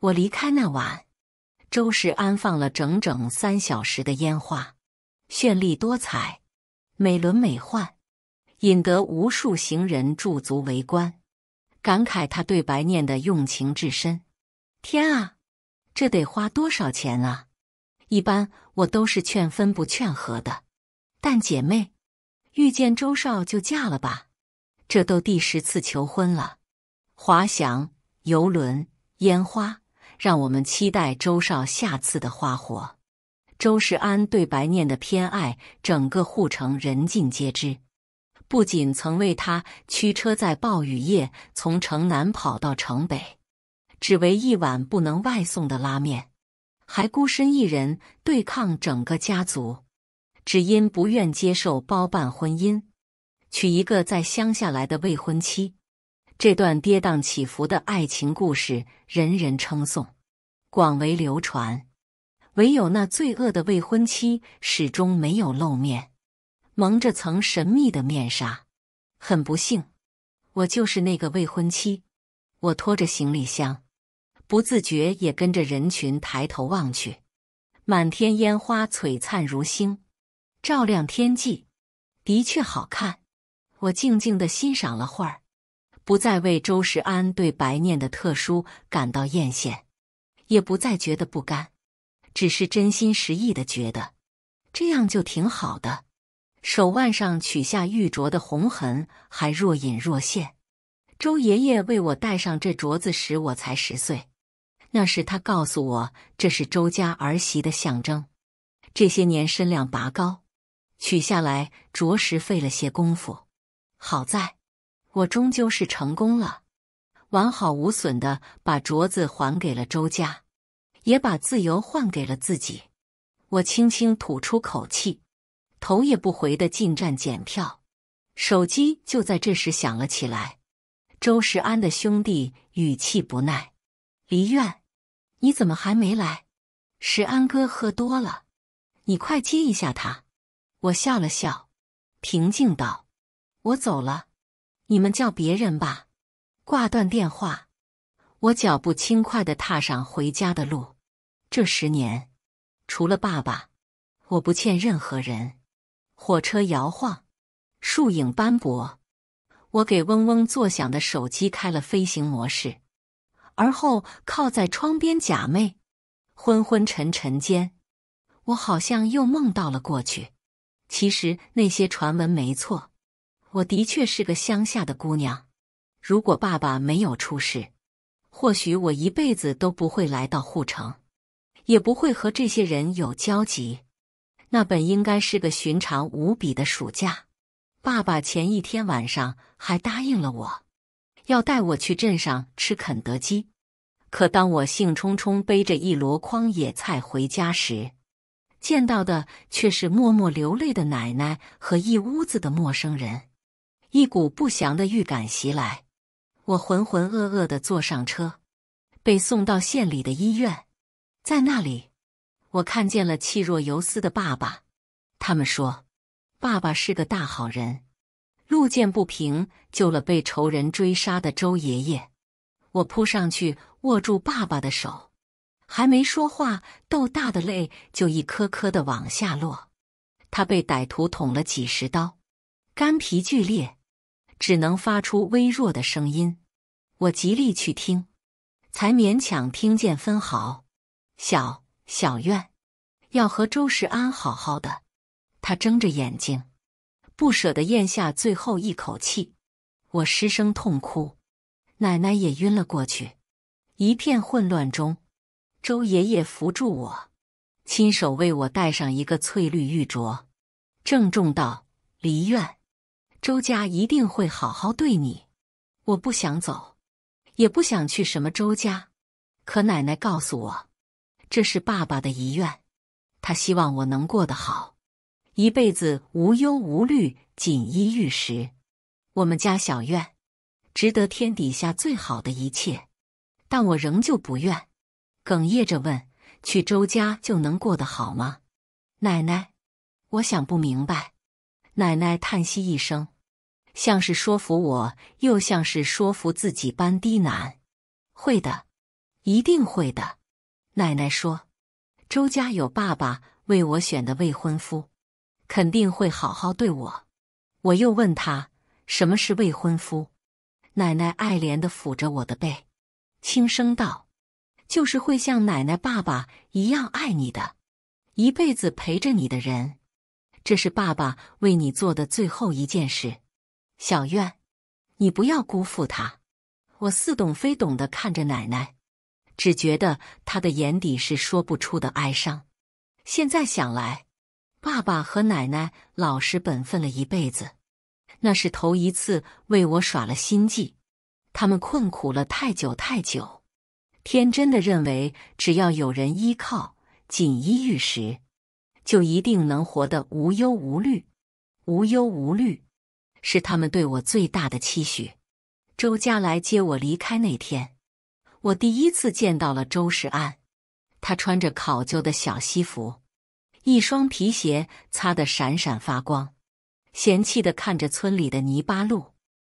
我离开那晚，周氏安放了整整三小时的烟花，绚丽多彩，美轮美奂，引得无数行人驻足围观，感慨他对白念的用情至深。天啊，这得花多少钱啊！一般我都是劝分不劝和的，但姐妹，遇见周少就嫁了吧，这都第十次求婚了，滑翔、游轮、烟花。让我们期待周少下次的花火。周世安对白念的偏爱，整个护城人尽皆知。不仅曾为他驱车在暴雨夜从城南跑到城北，只为一碗不能外送的拉面，还孤身一人对抗整个家族，只因不愿接受包办婚姻，娶一个在乡下来的未婚妻。这段跌宕起伏的爱情故事，人人称颂。广为流传，唯有那罪恶的未婚妻始终没有露面，蒙着层神秘的面纱。很不幸，我就是那个未婚妻。我拖着行李箱，不自觉也跟着人群抬头望去，满天烟花璀璨如星，照亮天际，的确好看。我静静的欣赏了会儿，不再为周时安对白念的特殊感到艳羡。也不再觉得不甘，只是真心实意的觉得，这样就挺好的。手腕上取下玉镯的红痕还若隐若现。周爷爷为我戴上这镯子时，我才十岁。那时他告诉我，这是周家儿媳的象征。这些年身量拔高，取下来着实费了些功夫。好在，我终究是成功了。完好无损的把镯子还给了周家，也把自由换给了自己。我轻轻吐出口气，头也不回的进站检票。手机就在这时响了起来。周时安的兄弟语气不耐：“黎苑，你怎么还没来？时安哥喝多了，你快接一下他。”我笑了笑，平静道：“我走了，你们叫别人吧。”挂断电话，我脚步轻快的踏上回家的路。这十年，除了爸爸，我不欠任何人。火车摇晃，树影斑驳，我给嗡嗡作响的手机开了飞行模式，而后靠在窗边假寐。昏昏沉沉间，我好像又梦到了过去。其实那些传闻没错，我的确是个乡下的姑娘。如果爸爸没有出事，或许我一辈子都不会来到护城，也不会和这些人有交集。那本应该是个寻常无比的暑假。爸爸前一天晚上还答应了我，要带我去镇上吃肯德基。可当我兴冲冲背着一箩筐野菜回家时，见到的却是默默流泪的奶奶和一屋子的陌生人。一股不祥的预感袭来。我浑浑噩噩的坐上车，被送到县里的医院。在那里，我看见了气若游丝的爸爸。他们说，爸爸是个大好人，路见不平救了被仇人追杀的周爷爷。我扑上去握住爸爸的手，还没说话，豆大的泪就一颗颗的往下落。他被歹徒捅了几十刀，肝脾俱裂。只能发出微弱的声音，我极力去听，才勉强听见分毫。小小院要和周时安好好的。他睁着眼睛，不舍得咽下最后一口气。我失声痛哭，奶奶也晕了过去。一片混乱中，周爷爷扶住我，亲手为我戴上一个翠绿玉镯，郑重道：“离院。”周家一定会好好对你，我不想走，也不想去什么周家。可奶奶告诉我，这是爸爸的遗愿，他希望我能过得好，一辈子无忧无虑，锦衣玉食。我们家小院，值得天底下最好的一切，但我仍旧不愿。哽咽着问：“去周家就能过得好吗？”奶奶，我想不明白。奶奶叹息一声。像是说服我，又像是说服自己般低喃：“会的，一定会的。”奶奶说：“周家有爸爸为我选的未婚夫，肯定会好好对我。”我又问他：“什么是未婚夫？”奶奶爱怜的抚着我的背，轻声道：“就是会像奶奶、爸爸一样爱你的，一辈子陪着你的人。这是爸爸为你做的最后一件事。”小院，你不要辜负他。我似懂非懂的看着奶奶，只觉得他的眼底是说不出的哀伤。现在想来，爸爸和奶奶老实本分了一辈子，那是头一次为我耍了心计。他们困苦了太久太久，天真的认为只要有人依靠，锦衣玉食，就一定能活得无忧无虑。无忧无虑。是他们对我最大的期许。周家来接我离开那天，我第一次见到了周世安。他穿着考究的小西服，一双皮鞋擦得闪闪发光，嫌弃的看着村里的泥巴路，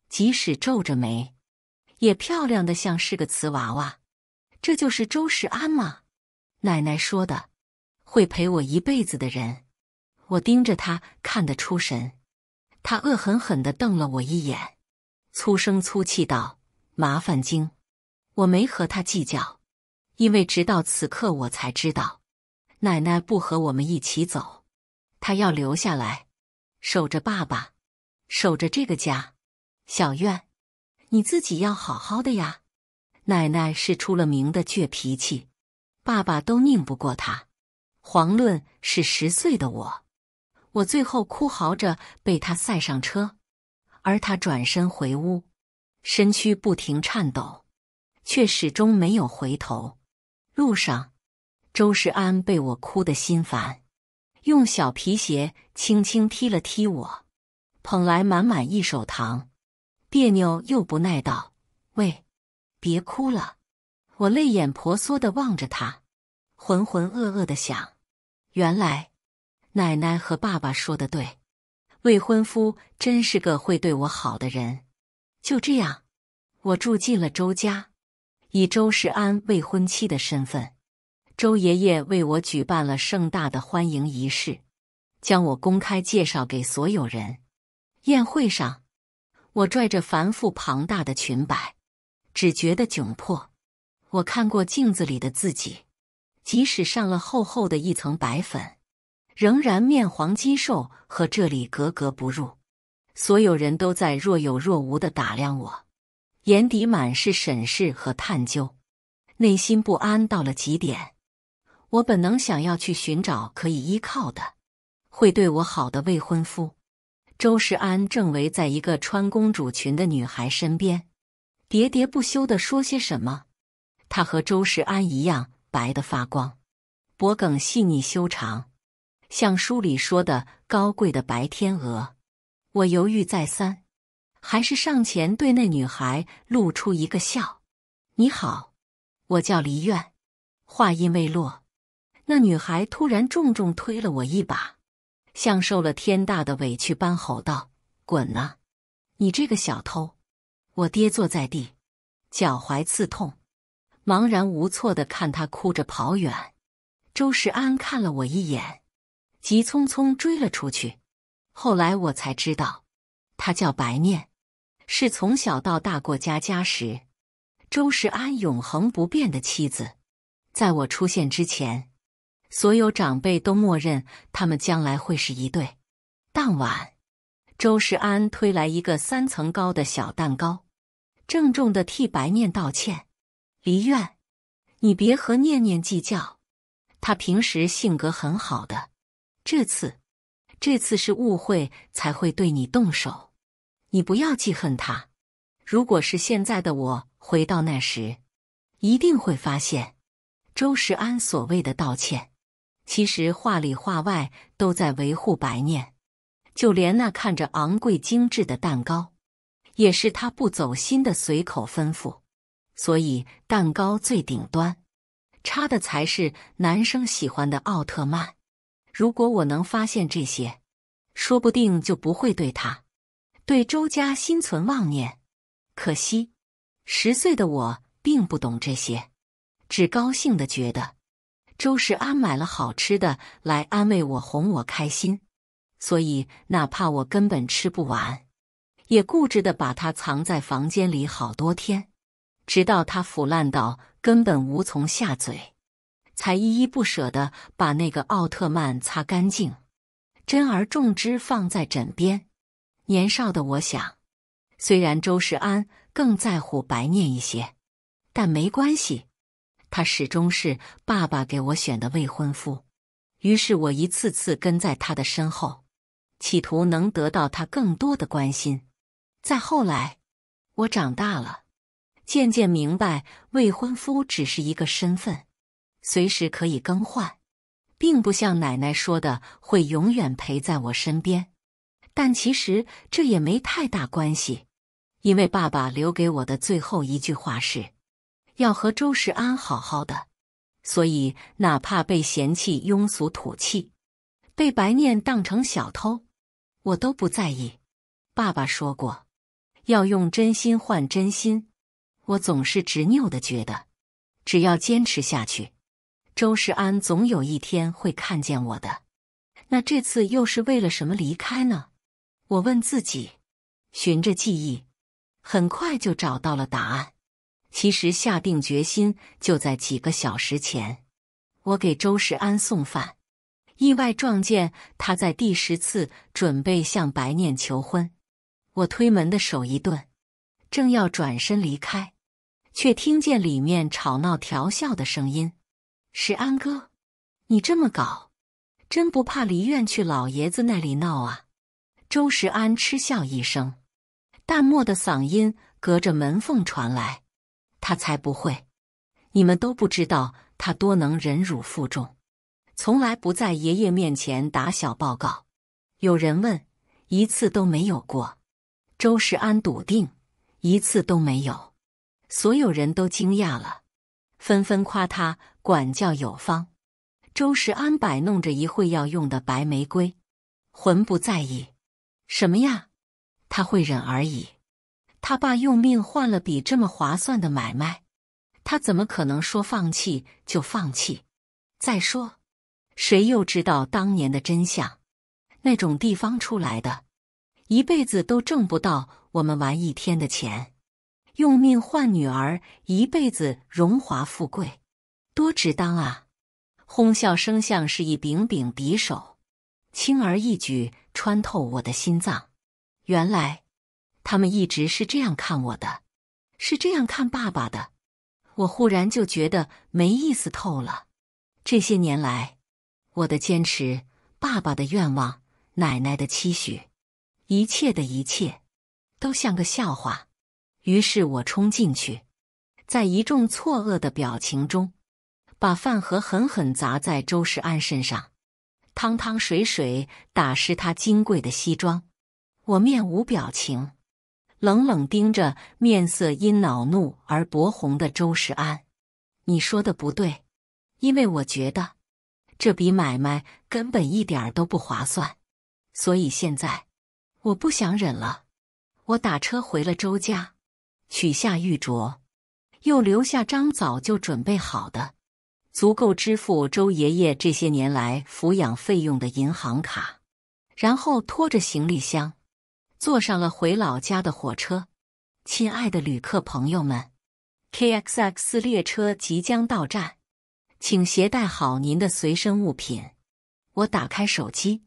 即使皱着眉，也漂亮的像是个瓷娃娃。这就是周世安吗？奶奶说的，会陪我一辈子的人。我盯着他看得出神。他恶狠狠的瞪了我一眼，粗声粗气道：“麻烦精！”我没和他计较，因为直到此刻我才知道，奶奶不和我们一起走，她要留下来，守着爸爸，守着这个家。小院，你自己要好好的呀。奶奶是出了名的倔脾气，爸爸都拧不过她，遑论是十岁的我。我最后哭嚎着被他塞上车，而他转身回屋，身躯不停颤抖，却始终没有回头。路上，周世安被我哭得心烦，用小皮鞋轻轻踢了踢我，捧来满满一手糖，别扭又不耐道：“喂，别哭了。”我泪眼婆娑的望着他，浑浑噩噩的想，原来。奶奶和爸爸说的对，未婚夫真是个会对我好的人。就这样，我住进了周家，以周世安未婚妻的身份，周爷爷为我举办了盛大的欢迎仪式，将我公开介绍给所有人。宴会上，我拽着繁复庞大的裙摆，只觉得窘迫。我看过镜子里的自己，即使上了厚厚的一层白粉。仍然面黄肌瘦，和这里格格不入。所有人都在若有若无的打量我，眼底满是审视和探究，内心不安到了极点。我本能想要去寻找可以依靠的、会对我好的未婚夫。周时安正围在一个穿公主裙的女孩身边，喋喋不休地说些什么。她和周时安一样白得发光，脖颈细腻修长。像书里说的高贵的白天鹅，我犹豫再三，还是上前对那女孩露出一个笑：“你好，我叫黎苑。”话音未落，那女孩突然重重推了我一把，像受了天大的委屈般吼道：“滚啊！你这个小偷！”我跌坐在地，脚踝刺痛，茫然无措的看她哭着跑远。周时安看了我一眼。急匆匆追了出去。后来我才知道，他叫白念，是从小到大过家家时，周时安永恒不变的妻子。在我出现之前，所有长辈都默认他们将来会是一对。当晚，周时安推来一个三层高的小蛋糕，郑重的替白念道歉：“黎苑，你别和念念计较，他平时性格很好的。”这次，这次是误会才会对你动手，你不要记恨他。如果是现在的我回到那时，一定会发现周时安所谓的道歉，其实话里话外都在维护白念。就连那看着昂贵精致的蛋糕，也是他不走心的随口吩咐。所以蛋糕最顶端插的才是男生喜欢的奥特曼。如果我能发现这些，说不定就不会对他、对周家心存妄念。可惜，十岁的我并不懂这些，只高兴的觉得周时安买了好吃的来安慰我、哄我开心。所以，哪怕我根本吃不完，也固执的把它藏在房间里好多天，直到它腐烂到根本无从下嘴。才依依不舍的把那个奥特曼擦干净，珍而重之放在枕边。年少的我，想，虽然周世安更在乎白念一些，但没关系，他始终是爸爸给我选的未婚夫。于是我一次次跟在他的身后，企图能得到他更多的关心。再后来，我长大了，渐渐明白，未婚夫只是一个身份。随时可以更换，并不像奶奶说的会永远陪在我身边。但其实这也没太大关系，因为爸爸留给我的最后一句话是：要和周世安好好的。所以哪怕被嫌弃庸俗土气，被白念当成小偷，我都不在意。爸爸说过，要用真心换真心。我总是执拗的觉得，只要坚持下去。周世安总有一天会看见我的，那这次又是为了什么离开呢？我问自己，循着记忆，很快就找到了答案。其实下定决心就在几个小时前，我给周世安送饭，意外撞见他在第十次准备向白念求婚。我推门的手一顿，正要转身离开，却听见里面吵闹调笑的声音。石安哥，你这么搞，真不怕离院去老爷子那里闹啊？周石安嗤笑一声，淡漠的嗓音隔着门缝传来：“他才不会！你们都不知道他多能忍辱负重，从来不在爷爷面前打小报告。有人问，一次都没有过。周石安笃定，一次都没有。所有人都惊讶了，纷纷夸他。”管教有方，周时安摆弄着一会要用的白玫瑰，魂不在意。什么呀？他会忍而已。他爸用命换了笔这么划算的买卖，他怎么可能说放弃就放弃？再说，谁又知道当年的真相？那种地方出来的，一辈子都挣不到我们玩一天的钱。用命换女儿一辈子荣华富贵。多值当啊！哄笑声像是一柄柄匕首，轻而易举穿透我的心脏。原来，他们一直是这样看我的，是这样看爸爸的。我忽然就觉得没意思透了。这些年来，我的坚持，爸爸的愿望，奶奶的期许，一切的一切，都像个笑话。于是我冲进去，在一众错愕的表情中。把饭盒狠狠砸在周世安身上，汤汤水水打湿他金贵的西装。我面无表情，冷冷盯着面色因恼怒而薄红的周世安。你说的不对，因为我觉得这笔买卖根本一点都不划算。所以现在我不想忍了。我打车回了周家，取下玉镯，又留下张早就准备好的。足够支付周爷爷这些年来抚养费用的银行卡，然后拖着行李箱，坐上了回老家的火车。亲爱的旅客朋友们，KXX 列车即将到站，请携带好您的随身物品。我打开手机，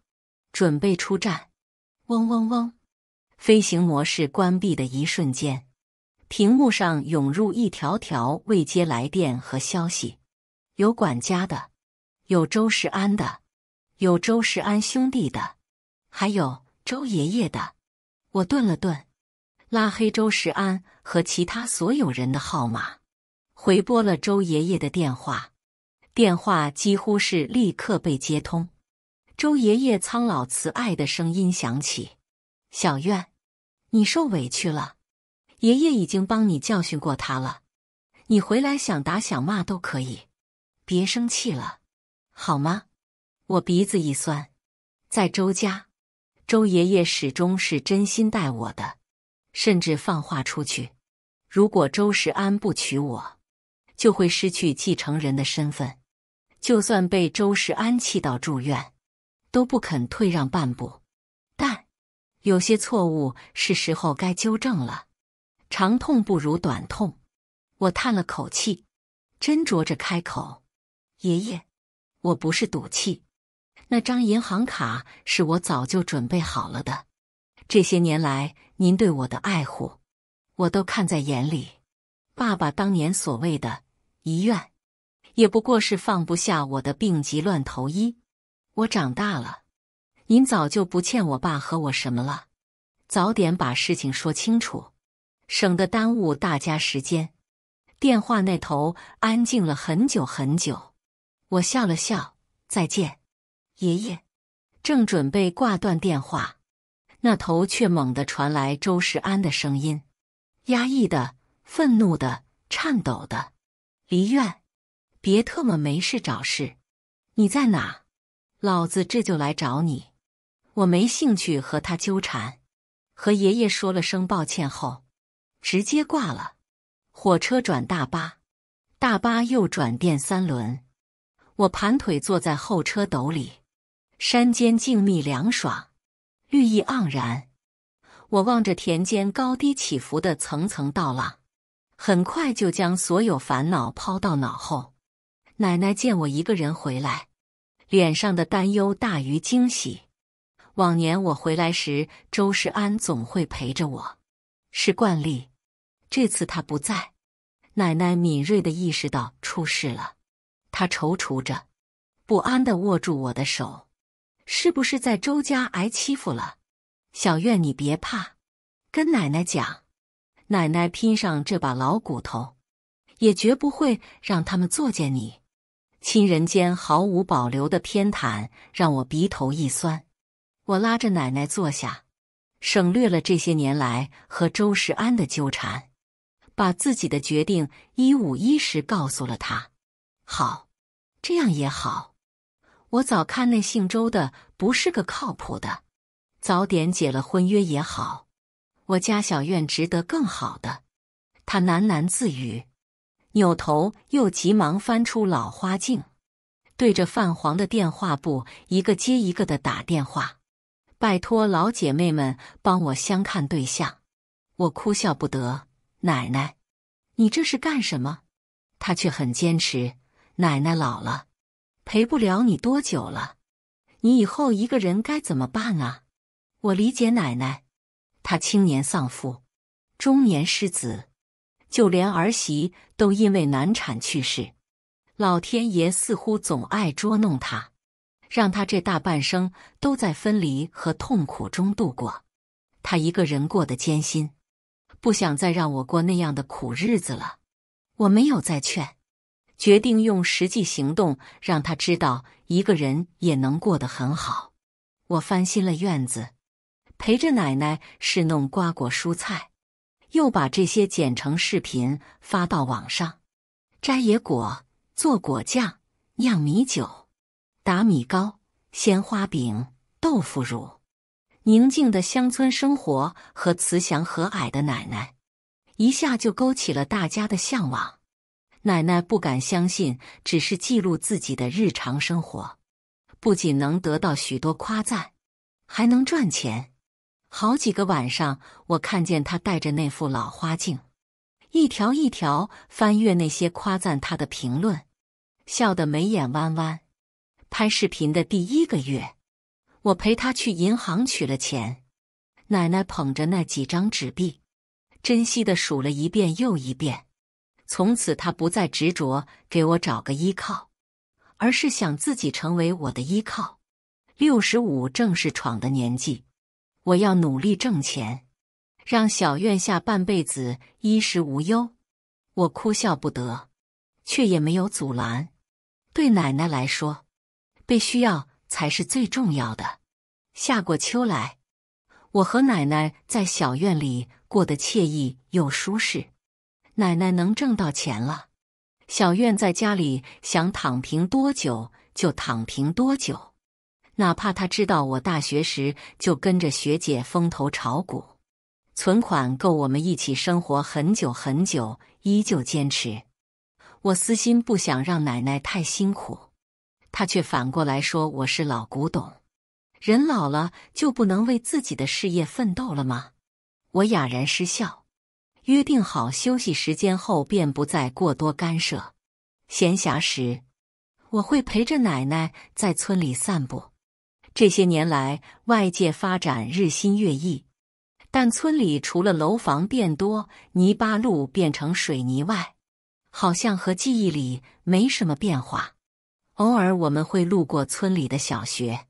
准备出站。嗡嗡嗡，飞行模式关闭的一瞬间，屏幕上涌入一条条未接来电和消息。有管家的，有周时安的，有周时安兄弟的，还有周爷爷的。我顿了顿，拉黑周时安和其他所有人的号码，回拨了周爷爷的电话。电话几乎是立刻被接通，周爷爷苍老慈爱的声音响起：“小院，你受委屈了，爷爷已经帮你教训过他了，你回来想打想骂都可以。”别生气了，好吗？我鼻子一酸，在周家，周爷爷始终是真心待我的，甚至放话出去，如果周时安不娶我，就会失去继承人的身份。就算被周时安气到住院，都不肯退让半步。但有些错误是时候该纠正了，长痛不如短痛。我叹了口气，斟酌着开口。爷爷，我不是赌气，那张银行卡是我早就准备好了的。这些年来，您对我的爱护，我都看在眼里。爸爸当年所谓的遗愿，也不过是放不下我的病急乱投医。我长大了，您早就不欠我爸和我什么了。早点把事情说清楚，省得耽误大家时间。电话那头安静了很久很久。我笑了笑，再见，爷爷。正准备挂断电话，那头却猛地传来周时安的声音，压抑的、愤怒的、颤抖的：“黎苑，别特么没事找事！你在哪？老子这就来找你！我没兴趣和他纠缠。”和爷爷说了声抱歉后，直接挂了。火车转大巴，大巴又转电三轮。我盘腿坐在后车斗里，山间静谧凉爽，绿意盎然。我望着田间高低起伏的层层稻浪，很快就将所有烦恼抛到脑后。奶奶见我一个人回来，脸上的担忧大于惊喜。往年我回来时，周世安总会陪着我，是惯例。这次他不在，奶奶敏锐地意识到出事了。他踌躇着，不安地握住我的手：“是不是在周家挨欺负了？小院，你别怕，跟奶奶讲，奶奶拼上这把老骨头，也绝不会让他们作践你。”亲人间毫无保留的偏袒让我鼻头一酸，我拉着奶奶坐下，省略了这些年来和周世安的纠缠，把自己的决定一五一十告诉了他。好。这样也好，我早看那姓周的不是个靠谱的，早点解了婚约也好。我家小院值得更好的。他喃喃自语，扭头又急忙翻出老花镜，对着泛黄的电话簿一个接一个的打电话，拜托老姐妹们帮我相看对象。我哭笑不得，奶奶，你这是干什么？他却很坚持。奶奶老了，陪不了你多久了，你以后一个人该怎么办啊？我理解奶奶，她青年丧父，中年失子，就连儿媳都因为难产去世，老天爷似乎总爱捉弄她，让她这大半生都在分离和痛苦中度过。她一个人过得艰辛，不想再让我过那样的苦日子了。我没有再劝。决定用实际行动让他知道，一个人也能过得很好。我翻新了院子，陪着奶奶试弄瓜果蔬菜，又把这些剪成视频发到网上。摘野果，做果酱，酿米酒，打米糕，鲜花饼，豆腐乳。宁静的乡村生活和慈祥和蔼的奶奶，一下就勾起了大家的向往。奶奶不敢相信，只是记录自己的日常生活，不仅能得到许多夸赞，还能赚钱。好几个晚上，我看见他戴着那副老花镜，一条一条翻阅那些夸赞他的评论，笑得眉眼弯弯。拍视频的第一个月，我陪他去银行取了钱，奶奶捧着那几张纸币，珍惜的数了一遍又一遍。从此，他不再执着给我找个依靠，而是想自己成为我的依靠。六十五正是闯的年纪，我要努力挣钱，让小院下半辈子衣食无忧。我哭笑不得，却也没有阻拦。对奶奶来说，被需要才是最重要的。下过秋来，我和奶奶在小院里过得惬意又舒适。奶奶能挣到钱了，小院在家里想躺平多久就躺平多久，哪怕他知道我大学时就跟着学姐风投炒股，存款够我们一起生活很久很久，依旧坚持。我私心不想让奶奶太辛苦，她却反过来说我是老古董，人老了就不能为自己的事业奋斗了吗？我哑然失笑。约定好休息时间后，便不再过多干涉。闲暇时，我会陪着奶奶在村里散步。这些年来，外界发展日新月异，但村里除了楼房变多、泥巴路变成水泥外，好像和记忆里没什么变化。偶尔我们会路过村里的小学，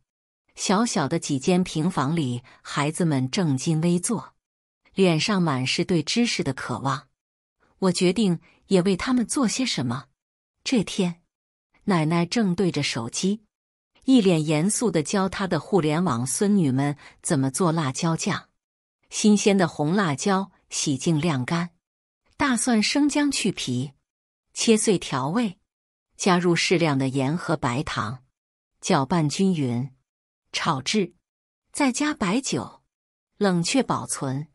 小小的几间平房里，孩子们正襟危坐。脸上满是对知识的渴望，我决定也为他们做些什么。这天，奶奶正对着手机，一脸严肃的教她的互联网孙女们怎么做辣椒酱。新鲜的红辣椒洗净晾干，大蒜、生姜去皮切碎调味，加入适量的盐和白糖，搅拌均匀，炒制，再加白酒，冷却保存。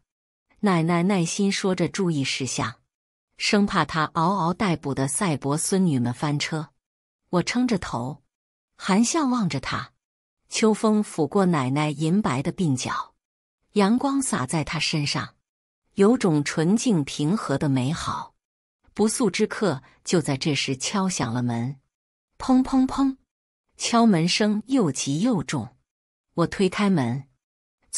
奶奶耐心说着注意事项，生怕她嗷嗷待哺的赛博孙女们翻车。我撑着头，含笑望着她。秋风拂过奶奶银白的鬓角，阳光洒在她身上，有种纯净平和的美好。不速之客就在这时敲响了门，砰砰砰，敲门声又急又重。我推开门。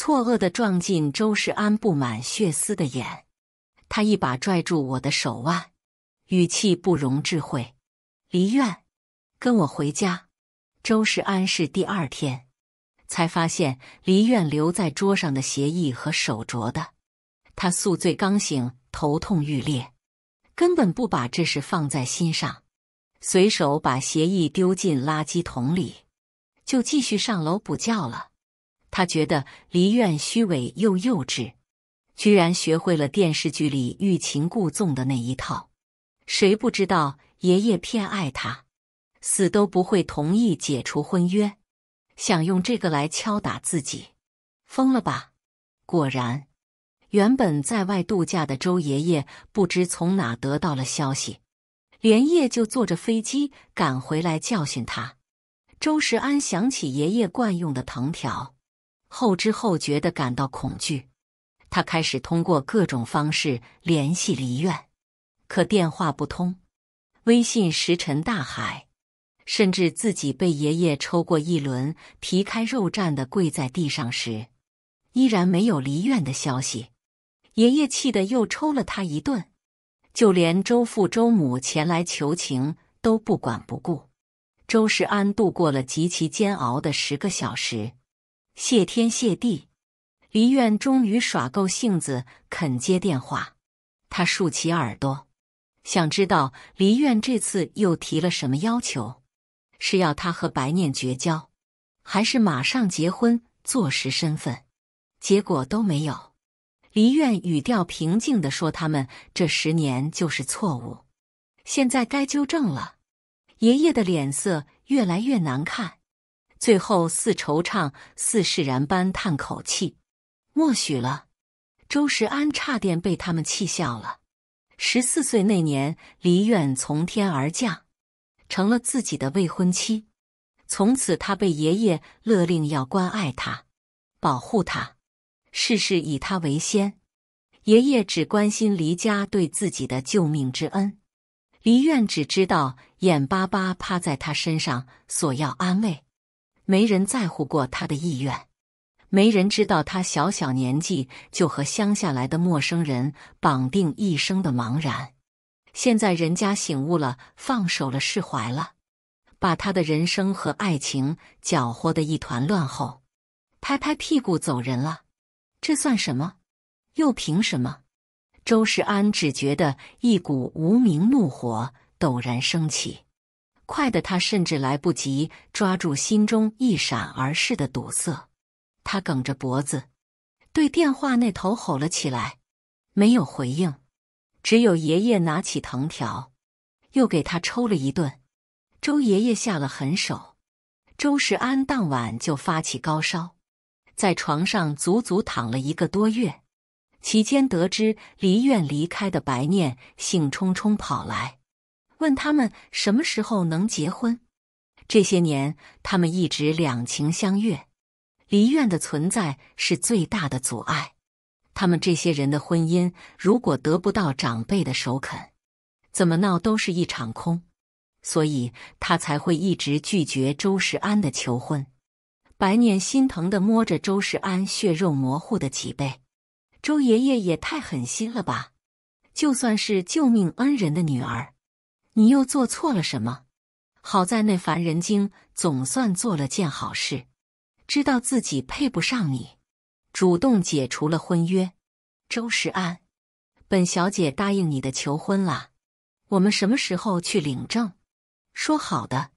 错愕的撞进周世安布满血丝的眼，他一把拽住我的手腕，语气不容置喙：“黎院，跟我回家。”周世安是第二天才发现黎院留在桌上的协议和手镯的，他宿醉刚醒，头痛欲裂，根本不把这事放在心上，随手把协议丢进垃圾桶里，就继续上楼补觉了。他觉得黎苑虚伪又幼稚，居然学会了电视剧里欲擒故纵的那一套。谁不知道爷爷偏爱他，死都不会同意解除婚约，想用这个来敲打自己，疯了吧？果然，原本在外度假的周爷爷不知从哪得到了消息，连夜就坐着飞机赶回来教训他。周时安想起爷爷惯用的藤条。后知后觉的感到恐惧，他开始通过各种方式联系离院，可电话不通，微信石沉大海，甚至自己被爷爷抽过一轮皮开肉绽的跪在地上时，依然没有离院的消息。爷爷气得又抽了他一顿，就连周父周母前来求情都不管不顾。周世安度过了极其煎熬的十个小时。谢天谢地，黎苑终于耍够性子肯接电话。他竖起耳朵，想知道黎苑这次又提了什么要求，是要他和白念绝交，还是马上结婚坐实身份？结果都没有。黎苑语调平静的说：“他们这十年就是错误，现在该纠正了。”爷爷的脸色越来越难看。最后，似惆怅，似释然般叹口气，默许了。周时安差点被他们气笑了。十四岁那年，黎苑从天而降，成了自己的未婚妻。从此，他被爷爷勒令要关爱他，保护他，事事以他为先。爷爷只关心黎家对自己的救命之恩，黎苑只知道眼巴巴趴在他身上索要安慰。没人在乎过他的意愿，没人知道他小小年纪就和乡下来的陌生人绑定一生的茫然。现在人家醒悟了，放手了，释怀了，把他的人生和爱情搅和的一团乱后，拍拍屁股走人了。这算什么？又凭什么？周时安只觉得一股无名怒火陡然升起。快的，他甚至来不及抓住心中一闪而逝的堵塞。他梗着脖子对电话那头吼了起来，没有回应，只有爷爷拿起藤条，又给他抽了一顿。周爷爷下了狠手，周世安当晚就发起高烧，在床上足足躺了一个多月。期间得知离院离开的白念兴冲冲跑来。问他们什么时候能结婚？这些年他们一直两情相悦，离怨的存在是最大的阻碍。他们这些人的婚姻如果得不到长辈的首肯，怎么闹都是一场空。所以他才会一直拒绝周世安的求婚。白念心疼的摸着周世安血肉模糊的脊背，周爷爷也太狠心了吧！就算是救命恩人的女儿。你又做错了什么？好在那凡人精总算做了件好事，知道自己配不上你，主动解除了婚约。周时安，本小姐答应你的求婚啦，我们什么时候去领证？说好的，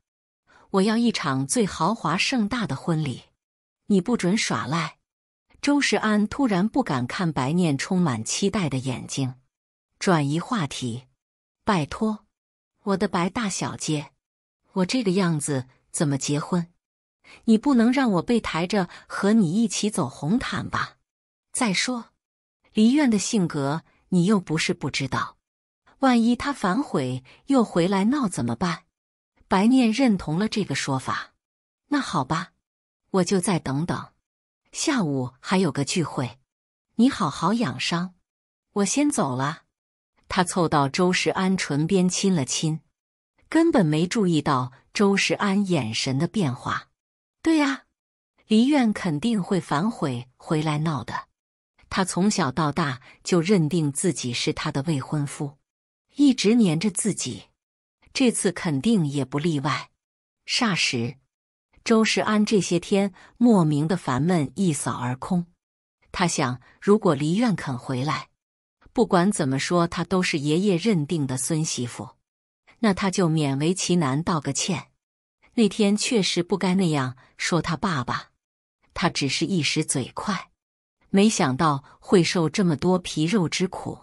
我要一场最豪华盛大的婚礼，你不准耍赖。周时安突然不敢看白念充满期待的眼睛，转移话题，拜托。我的白大小姐，我这个样子怎么结婚？你不能让我被抬着和你一起走红毯吧？再说，黎苑的性格你又不是不知道，万一他反悔又回来闹怎么办？白念认同了这个说法。那好吧，我就再等等。下午还有个聚会，你好好养伤，我先走了。他凑到周时安唇边亲了亲，根本没注意到周时安眼神的变化。对呀，黎苑肯定会反悔回来闹的。他从小到大就认定自己是他的未婚夫，一直黏着自己，这次肯定也不例外。霎时，周时安这些天莫名的烦闷一扫而空。他想，如果黎苑肯回来，不管怎么说，他都是爷爷认定的孙媳妇，那他就勉为其难道个歉。那天确实不该那样说他爸爸，他只是一时嘴快，没想到会受这么多皮肉之苦。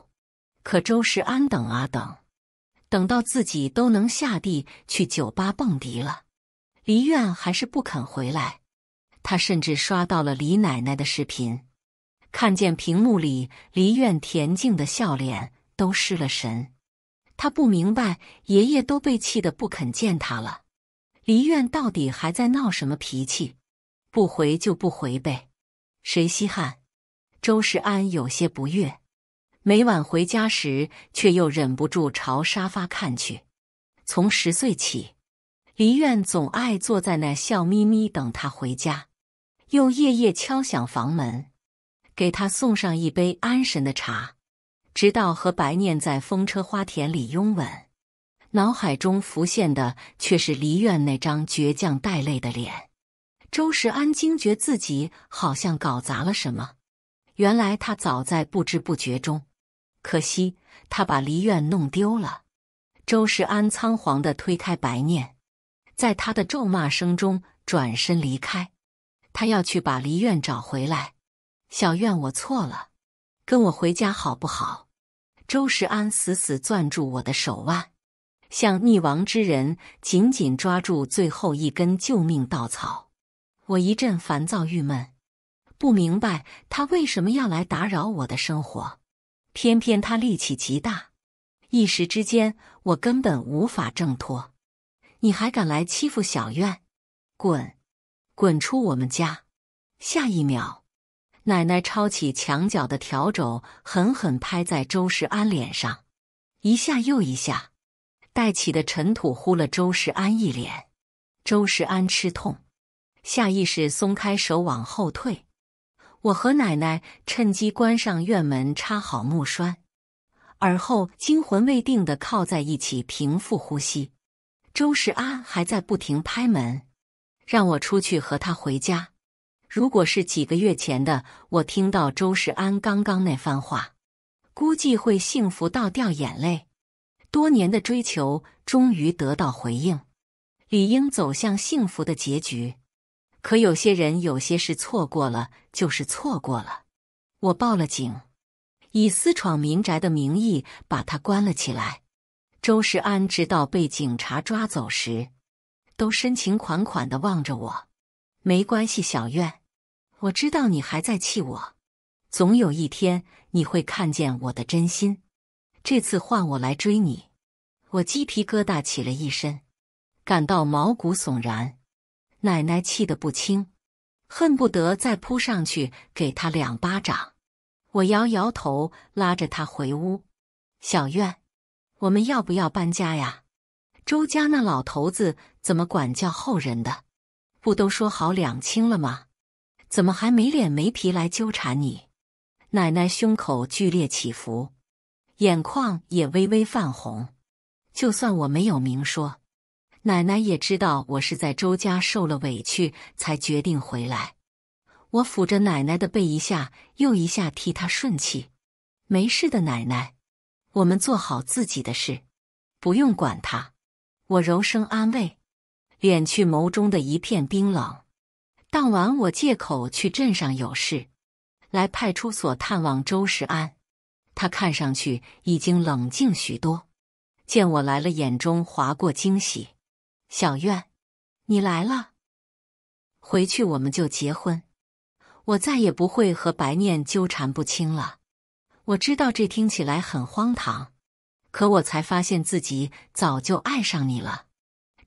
可周世安等啊等，等到自己都能下地去酒吧蹦迪了，李苑还是不肯回来。他甚至刷到了李奶奶的视频。看见屏幕里黎苑恬静的笑脸，都失了神。他不明白，爷爷都被气得不肯见他了，黎苑到底还在闹什么脾气？不回就不回呗，谁稀罕？周世安有些不悦。每晚回家时，却又忍不住朝沙发看去。从十岁起，黎苑总爱坐在那笑眯眯等他回家，又夜夜敲响房门。给他送上一杯安神的茶，直到和白念在风车花田里拥吻，脑海中浮现的却是黎苑那张倔强带泪的脸。周时安惊觉自己好像搞砸了什么，原来他早在不知不觉中，可惜他把梨院弄丢了。周时安仓皇的推开白念，在他的咒骂声中转身离开，他要去把梨院找回来。小院，我错了，跟我回家好不好？周时安死死攥住我的手腕，像溺亡之人紧紧抓住最后一根救命稻草。我一阵烦躁郁闷，不明白他为什么要来打扰我的生活，偏偏他力气极大，一时之间我根本无法挣脱。你还敢来欺负小院？滚！滚出我们家！下一秒。奶奶抄起墙角的笤帚，狠狠拍在周世安脸上，一下又一下，带起的尘土糊了周世安一脸。周世安吃痛，下意识松开手往后退。我和奶奶趁机关上院门，插好木栓，而后惊魂未定的靠在一起，平复呼吸。周世安还在不停拍门，让我出去和他回家。如果是几个月前的我听到周世安刚刚那番话，估计会幸福到掉眼泪。多年的追求终于得到回应，理应走向幸福的结局。可有些人，有些事错过了就是错过了。我报了警，以私闯民宅的名义把他关了起来。周世安直到被警察抓走时，都深情款款的望着我。没关系，小院。我知道你还在气我，总有一天你会看见我的真心。这次换我来追你，我鸡皮疙瘩起了一身，感到毛骨悚然。奶奶气得不轻，恨不得再扑上去给他两巴掌。我摇摇头，拉着他回屋。小院，我们要不要搬家呀？周家那老头子怎么管教后人的？不都说好两清了吗？怎么还没脸没皮来纠缠你？奶奶胸口剧烈起伏，眼眶也微微泛红。就算我没有明说，奶奶也知道我是在周家受了委屈才决定回来。我抚着奶奶的背，一下又一下替她顺气。没事的，奶奶，我们做好自己的事，不用管他。我柔声安慰，敛去眸中的一片冰冷。当晚，我借口去镇上有事，来派出所探望周时安。他看上去已经冷静许多，见我来了，眼中划过惊喜：“小苑，你来了！回去我们就结婚。我再也不会和白念纠缠不清了。我知道这听起来很荒唐，可我才发现自己早就爱上你了。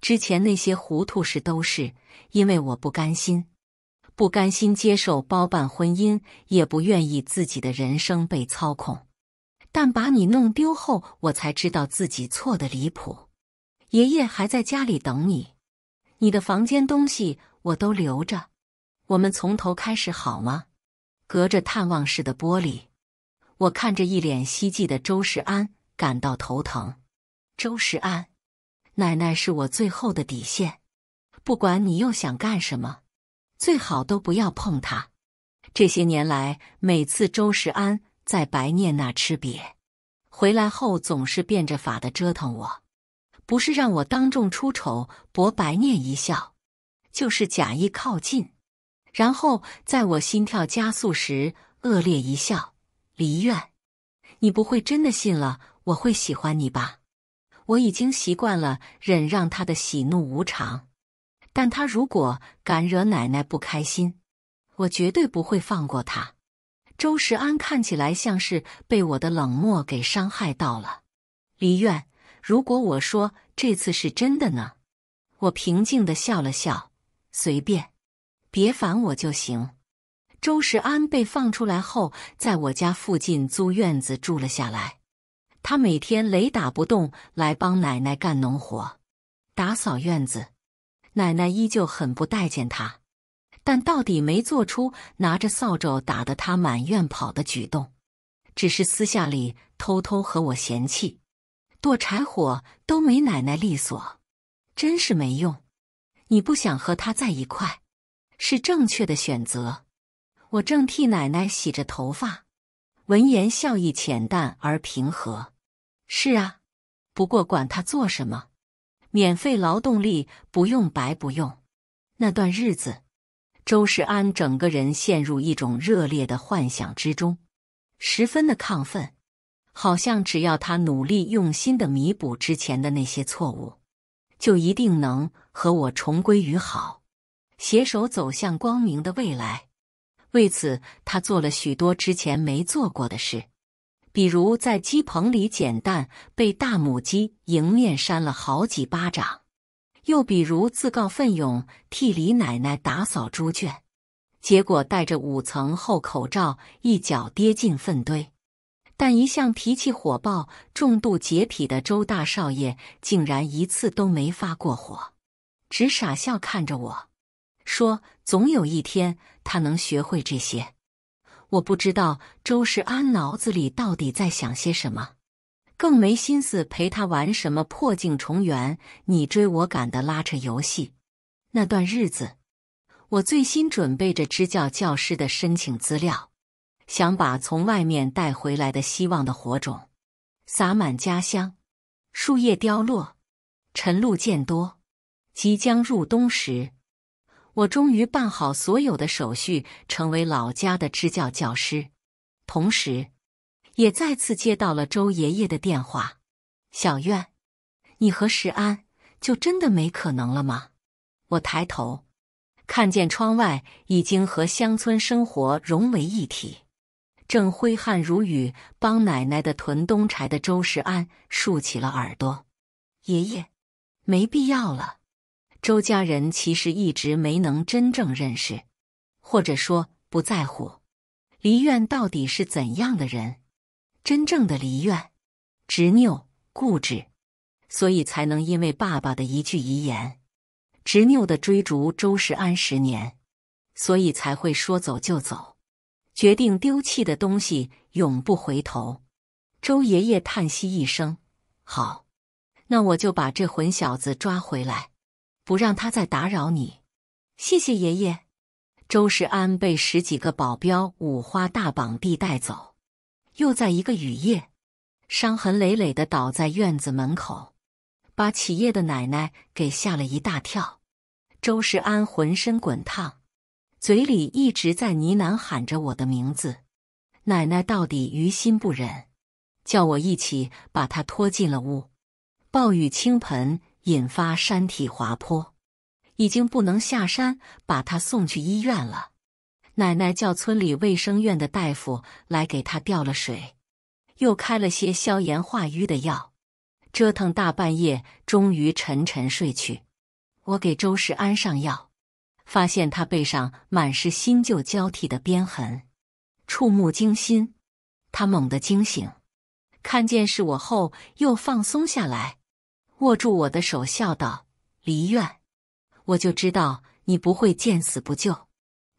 之前那些糊涂事都是因为我不甘心。”不甘心接受包办婚姻，也不愿意自己的人生被操控。但把你弄丢后，我才知道自己错的离谱。爷爷还在家里等你，你的房间东西我都留着。我们从头开始好吗？隔着探望式的玻璃，我看着一脸希冀的周时安，感到头疼。周时安，奶奶是我最后的底线，不管你又想干什么。最好都不要碰他。这些年来，每次周时安在白念那吃瘪，回来后总是变着法的折腾我，不是让我当众出丑博白念一笑，就是假意靠近，然后在我心跳加速时恶劣一笑。离怨。你不会真的信了我会喜欢你吧？我已经习惯了忍让他的喜怒无常。但他如果敢惹奶奶不开心，我绝对不会放过他。周时安看起来像是被我的冷漠给伤害到了。黎苑，如果我说这次是真的呢？我平静的笑了笑，随便，别烦我就行。周时安被放出来后，在我家附近租院子住了下来。他每天雷打不动来帮奶奶干农活，打扫院子。奶奶依旧很不待见他，但到底没做出拿着扫帚打得他满院跑的举动，只是私下里偷偷和我嫌弃，剁柴火都没奶奶利索，真是没用。你不想和他在一块，是正确的选择。我正替奶奶洗着头发，闻言笑意浅淡而平和。是啊，不过管他做什么。免费劳动力不用白不用。那段日子，周世安整个人陷入一种热烈的幻想之中，十分的亢奋，好像只要他努力用心的弥补之前的那些错误，就一定能和我重归于好，携手走向光明的未来。为此，他做了许多之前没做过的事。比如在鸡棚里捡蛋，被大母鸡迎面扇了好几巴掌；又比如自告奋勇替李奶奶打扫猪圈，结果戴着五层厚口罩，一脚跌进粪堆。但一向脾气火爆、重度洁癖的周大少爷，竟然一次都没发过火，只傻笑看着我说：“总有一天，他能学会这些。”我不知道周世安脑子里到底在想些什么，更没心思陪他玩什么破镜重圆、你追我赶的拉扯游戏。那段日子，我最新准备着支教教师的申请资料，想把从外面带回来的希望的火种撒满家乡。树叶凋落，晨露渐多，即将入冬时。我终于办好所有的手续，成为老家的支教教师，同时，也再次接到了周爷爷的电话：“小院，你和石安就真的没可能了吗？”我抬头，看见窗外已经和乡村生活融为一体，正挥汗如雨帮奶奶的囤冬柴的周石安竖起了耳朵：“爷爷，没必要了。”周家人其实一直没能真正认识，或者说不在乎黎苑到底是怎样的人。真正的黎苑，执拗固执，所以才能因为爸爸的一句遗言，执拗的追逐周时安十年，所以才会说走就走，决定丢弃的东西永不回头。周爷爷叹息一声：“好，那我就把这混小子抓回来。”不让他再打扰你，谢谢爷爷。周时安被十几个保镖五花大绑地带走，又在一个雨夜，伤痕累累的倒在院子门口，把起夜的奶奶给吓了一大跳。周时安浑身滚烫，嘴里一直在呢喃喊着我的名字。奶奶到底于心不忍，叫我一起把她拖进了屋。暴雨倾盆。引发山体滑坡，已经不能下山，把他送去医院了。奶奶叫村里卫生院的大夫来给他吊了水，又开了些消炎化瘀的药，折腾大半夜，终于沉沉睡去。我给周氏安上药，发现他背上满是新旧交替的鞭痕，触目惊心。他猛地惊醒，看见是我后又放松下来。握住我的手，笑道：“离院，我就知道你不会见死不救。”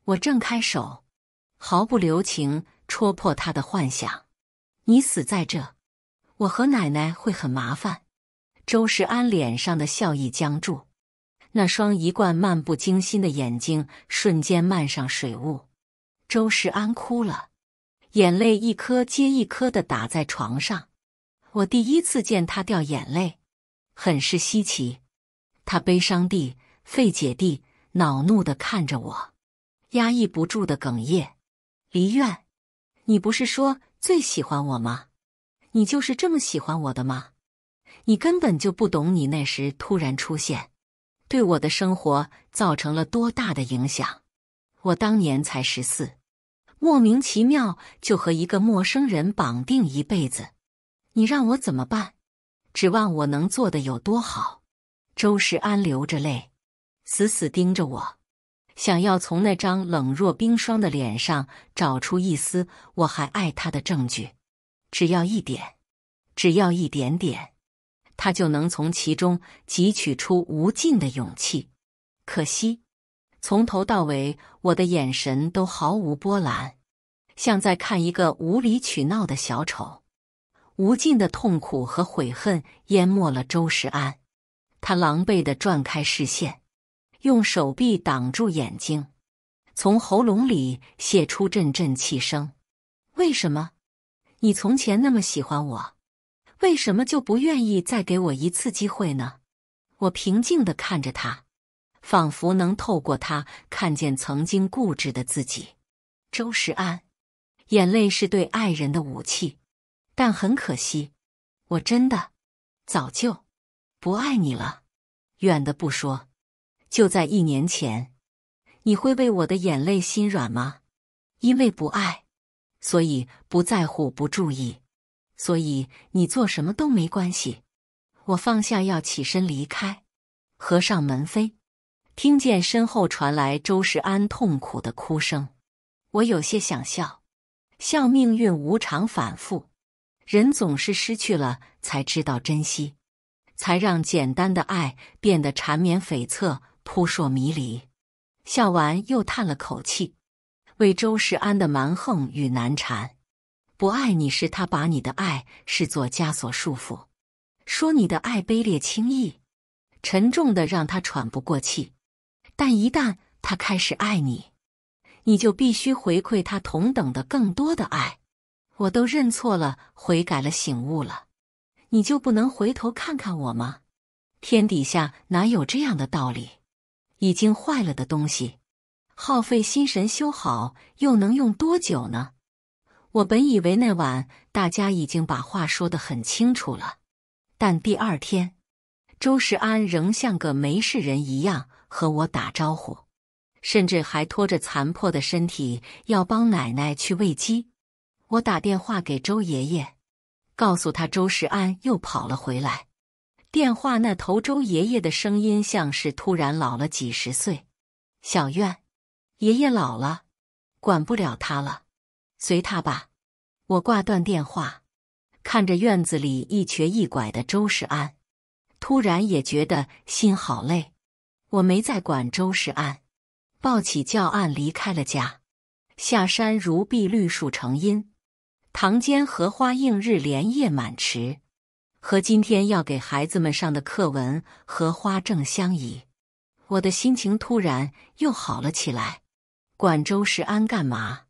我挣开手，毫不留情戳破他的幻想：“你死在这，我和奶奶会很麻烦。”周时安脸上的笑意僵住，那双一贯漫不经心的眼睛瞬间漫上水雾。周时安哭了，眼泪一颗接一颗的打在床上。我第一次见他掉眼泪。很是稀奇，他悲伤地、费解地、恼怒地看着我，压抑不住的哽咽。离院，你不是说最喜欢我吗？你就是这么喜欢我的吗？你根本就不懂，你那时突然出现，对我的生活造成了多大的影响！我当年才十四，莫名其妙就和一个陌生人绑定一辈子，你让我怎么办？指望我能做的有多好？周时安流着泪，死死盯着我，想要从那张冷若冰霜的脸上找出一丝我还爱他的证据，只要一点，只要一点点，他就能从其中汲取出无尽的勇气。可惜，从头到尾，我的眼神都毫无波澜，像在看一个无理取闹的小丑。无尽的痛苦和悔恨淹没了周时安，他狼狈地转开视线，用手臂挡住眼睛，从喉咙里泄出阵阵气声。为什么？你从前那么喜欢我，为什么就不愿意再给我一次机会呢？我平静地看着他，仿佛能透过他看见曾经固执的自己。周时安，眼泪是对爱人的武器。但很可惜，我真的早就不爱你了。远的不说，就在一年前，你会为我的眼泪心软吗？因为不爱，所以不在乎，不注意，所以你做什么都没关系。我放下药，起身离开，合上门扉，听见身后传来周时安痛苦的哭声，我有些想笑，笑命运无常，反复。人总是失去了才知道珍惜，才让简单的爱变得缠绵悱恻、扑朔迷离。笑完又叹了口气，为周世安的蛮横与难缠。不爱你是他把你的爱视作枷锁束缚，说你的爱卑劣、轻易、沉重的让他喘不过气。但一旦他开始爱你，你就必须回馈他同等的、更多的爱。我都认错了，悔改了，醒悟了，你就不能回头看看我吗？天底下哪有这样的道理？已经坏了的东西，耗费心神修好，又能用多久呢？我本以为那晚大家已经把话说得很清楚了，但第二天，周时安仍像个没事人一样和我打招呼，甚至还拖着残破的身体要帮奶奶去喂鸡。我打电话给周爷爷，告诉他周世安又跑了回来。电话那头周爷爷的声音像是突然老了几十岁。小院，爷爷老了，管不了他了，随他吧。我挂断电话，看着院子里一瘸一拐的周世安，突然也觉得心好累。我没再管周世安，抱起教案离开了家。下山如碧绿树成荫。堂间荷花映日，莲叶满池。和今天要给孩子们上的课文《荷花正相宜，我的心情突然又好了起来。管周世安干嘛？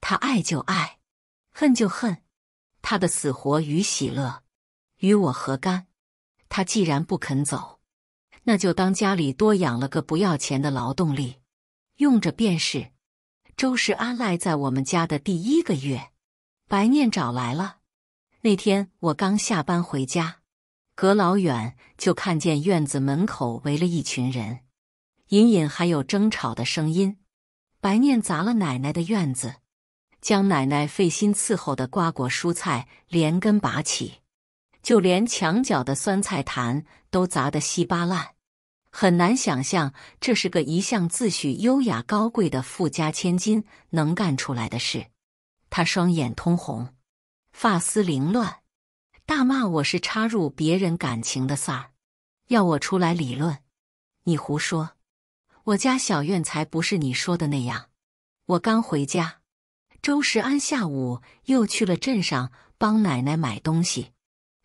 他爱就爱，恨就恨，他的死活与喜乐与我何干？他既然不肯走，那就当家里多养了个不要钱的劳动力，用着便是。周世安赖在我们家的第一个月。白念找来了。那天我刚下班回家，隔老远就看见院子门口围了一群人，隐隐还有争吵的声音。白念砸了奶奶的院子，将奶奶费心伺候的瓜果蔬菜连根拔起，就连墙角的酸菜坛都砸得稀巴烂。很难想象，这是个一向自诩优雅高贵的富家千金能干出来的事。他双眼通红，发丝凌乱，大骂我是插入别人感情的仨儿，要我出来理论。你胡说，我家小院才不是你说的那样。我刚回家，周时安下午又去了镇上帮奶奶买东西，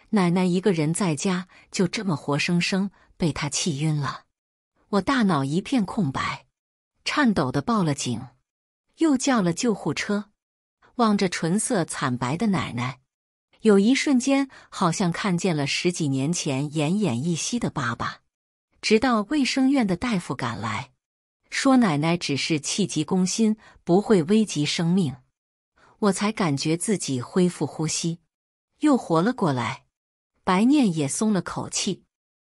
奶奶一个人在家，就这么活生生被他气晕了。我大脑一片空白，颤抖的报了警，又叫了救护车。望着唇色惨白的奶奶，有一瞬间好像看见了十几年前奄奄一息的爸爸。直到卫生院的大夫赶来，说奶奶只是气急攻心，不会危及生命，我才感觉自己恢复呼吸，又活了过来。白念也松了口气，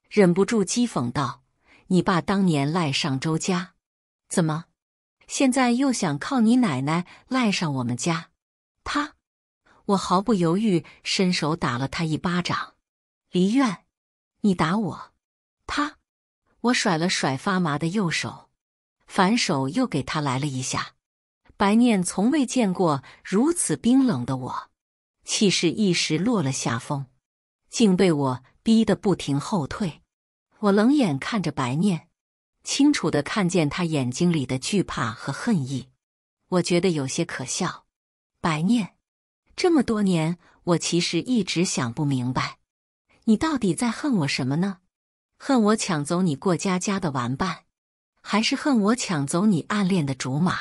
忍不住讥讽道：“你爸当年赖上周家，怎么现在又想靠你奶奶赖上我们家？”他，我毫不犹豫伸手打了他一巴掌。黎苑，你打我！他，我甩了甩发麻的右手，反手又给他来了一下。白念从未见过如此冰冷的我，气势一时落了下风，竟被我逼得不停后退。我冷眼看着白念，清楚的看见他眼睛里的惧怕和恨意，我觉得有些可笑。白念，这么多年，我其实一直想不明白，你到底在恨我什么呢？恨我抢走你过家家的玩伴，还是恨我抢走你暗恋的竹马？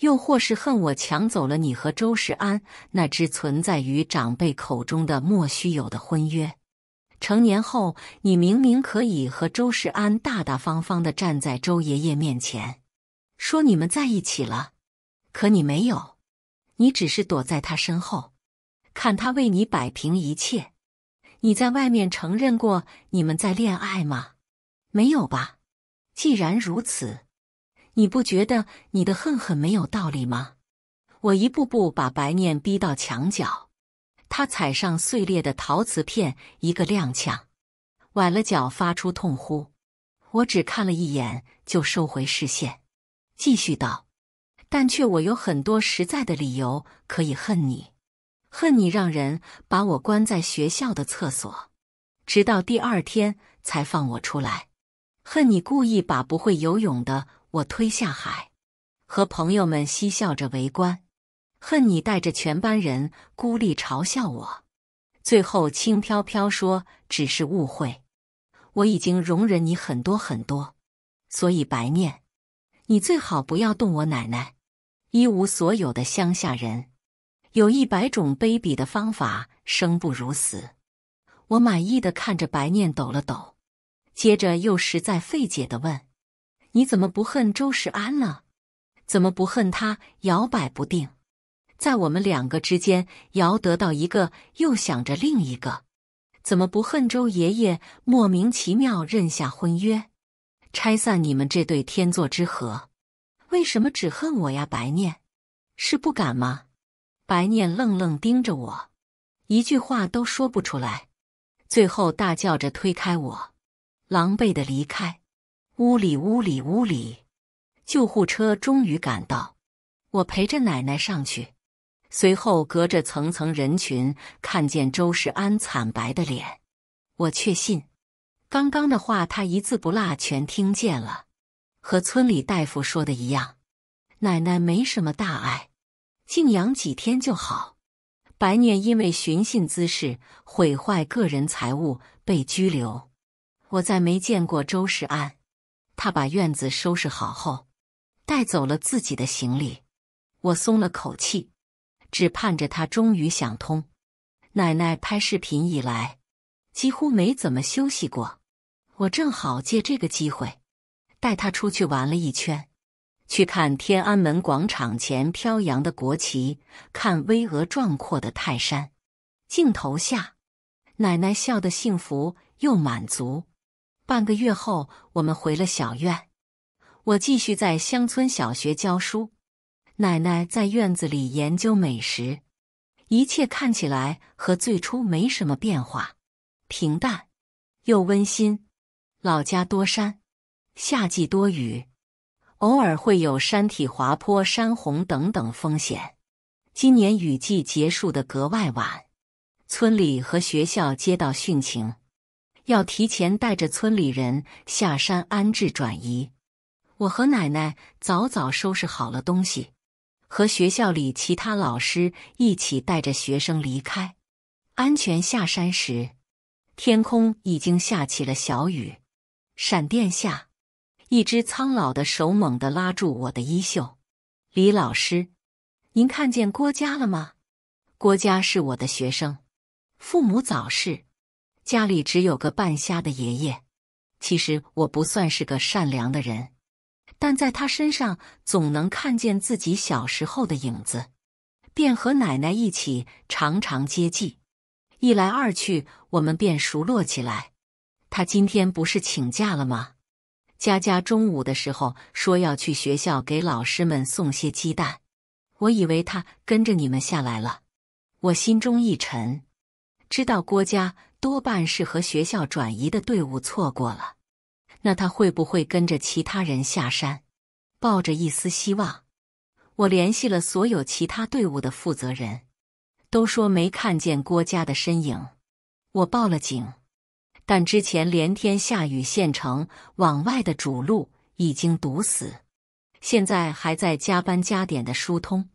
又或是恨我抢走了你和周时安那只存在于长辈口中的莫须有的婚约？成年后，你明明可以和周时安大大方方的站在周爷爷面前，说你们在一起了，可你没有。你只是躲在他身后，看他为你摆平一切。你在外面承认过你们在恋爱吗？没有吧。既然如此，你不觉得你的恨恨没有道理吗？我一步步把白念逼到墙角，他踩上碎裂的陶瓷片，一个踉跄，崴了脚，发出痛呼。我只看了一眼，就收回视线，继续道。但却我有很多实在的理由可以恨你，恨你让人把我关在学校的厕所，直到第二天才放我出来；恨你故意把不会游泳的我推下海，和朋友们嬉笑着围观；恨你带着全班人孤立嘲笑我，最后轻飘飘说只是误会。我已经容忍你很多很多，所以白念，你最好不要动我奶奶。一无所有的乡下人，有一百种卑鄙的方法，生不如死。我满意的看着白念抖了抖，接着又实在费解的问：“你怎么不恨周世安呢？怎么不恨他摇摆不定，在我们两个之间摇得到一个，又想着另一个？怎么不恨周爷爷莫名其妙认下婚约，拆散你们这对天作之合？”为什么只恨我呀？白念，是不敢吗？白念愣愣盯着我，一句话都说不出来，最后大叫着推开我，狼狈的离开。屋里，屋里，屋里。救护车终于赶到，我陪着奶奶上去。随后，隔着层层人群，看见周世安惨白的脸。我确信，刚刚的话他一字不落全听见了。和村里大夫说的一样，奶奶没什么大碍，静养几天就好。白念因为寻衅滋事、毁坏个人财物被拘留。我再没见过周世安，他把院子收拾好后，带走了自己的行李。我松了口气，只盼着他终于想通。奶奶拍视频以来，几乎没怎么休息过。我正好借这个机会。带他出去玩了一圈，去看天安门广场前飘扬的国旗，看巍峨壮阔的泰山。镜头下，奶奶笑得幸福又满足。半个月后，我们回了小院，我继续在乡村小学教书，奶奶在院子里研究美食，一切看起来和最初没什么变化，平淡又温馨。老家多山。夏季多雨，偶尔会有山体滑坡、山洪等等风险。今年雨季结束的格外晚，村里和学校接到汛情，要提前带着村里人下山安置转移。我和奶奶早早收拾好了东西，和学校里其他老师一起带着学生离开。安全下山时，天空已经下起了小雨，闪电下。一只苍老的手猛地拉住我的衣袖：“李老师，您看见郭家了吗？郭家是我的学生，父母早逝，家里只有个半瞎的爷爷。其实我不算是个善良的人，但在他身上总能看见自己小时候的影子，便和奶奶一起常常接济。一来二去，我们便熟络起来。他今天不是请假了吗？”佳佳中午的时候说要去学校给老师们送些鸡蛋，我以为他跟着你们下来了，我心中一沉，知道郭家多半是和学校转移的队伍错过了。那他会不会跟着其他人下山？抱着一丝希望，我联系了所有其他队伍的负责人，都说没看见郭家的身影。我报了警。但之前连天下雨，县城往外的主路已经堵死，现在还在加班加点的疏通，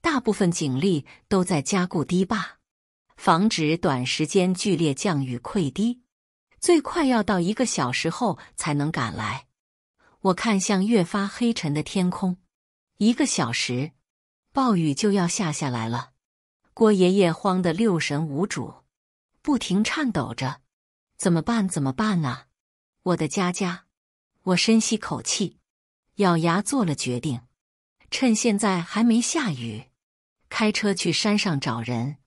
大部分警力都在加固堤坝，防止短时间剧烈降雨溃堤，最快要到一个小时后才能赶来。我看向越发黑沉的天空，一个小时，暴雨就要下下来了。郭爷爷慌得六神无主，不停颤抖着。怎么办？怎么办啊！我的佳佳，我深吸口气，咬牙做了决定。趁现在还没下雨，开车去山上找人。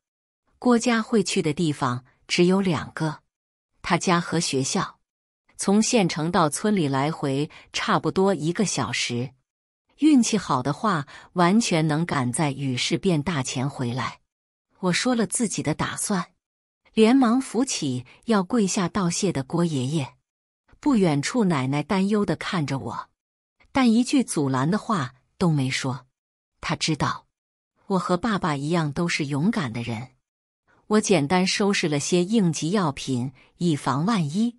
郭佳会去的地方只有两个，他家和学校。从县城到村里来回差不多一个小时，运气好的话，完全能赶在雨势变大前回来。我说了自己的打算。连忙扶起要跪下道谢的郭爷爷，不远处奶奶担忧的看着我，但一句阻拦的话都没说。他知道我和爸爸一样都是勇敢的人。我简单收拾了些应急药品，以防万一，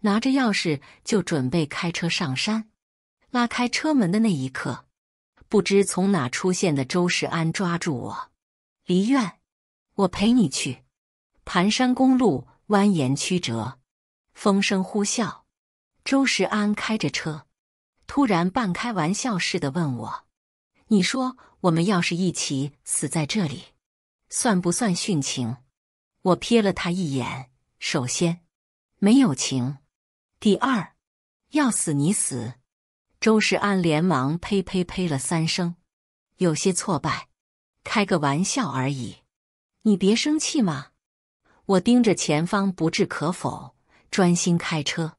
拿着钥匙就准备开车上山。拉开车门的那一刻，不知从哪出现的周世安抓住我：“黎院，我陪你去。”盘山公路蜿蜒曲折，风声呼啸。周时安开着车，突然半开玩笑似的问我：“你说我们要是一起死在这里，算不算殉情？”我瞥了他一眼，首先没有情，第二要死你死。周时安连忙呸呸呸了三声，有些挫败：“开个玩笑而已，你别生气嘛。”我盯着前方，不置可否，专心开车。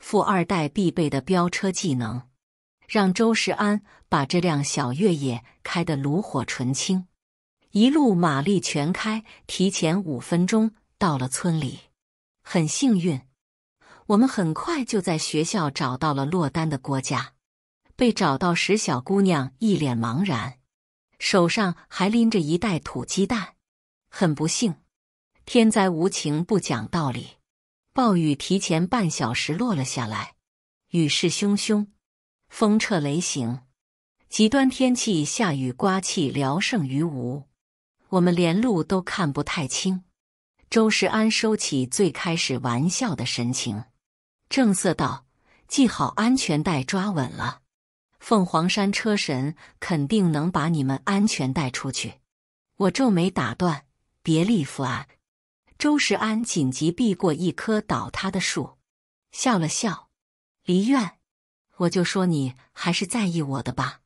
富二代必备的飙车技能，让周世安把这辆小越野开得炉火纯青，一路马力全开，提前五分钟到了村里。很幸运，我们很快就在学校找到了落单的郭家。被找到时，小姑娘一脸茫然，手上还拎着一袋土鸡蛋。很不幸。天灾无情，不讲道理。暴雨提前半小时落了下来，雨势汹汹，风掣雷行。极端天气下雨刮气，聊胜于无。我们连路都看不太清。周时安收起最开始玩笑的神情，正色道：“系好安全带，抓稳了。凤凰山车神肯定能把你们安全带出去。”我皱眉打断：“别立幅啊！”周时安紧急避过一棵倒塌的树，笑了笑。离院，我就说你还是在意我的吧。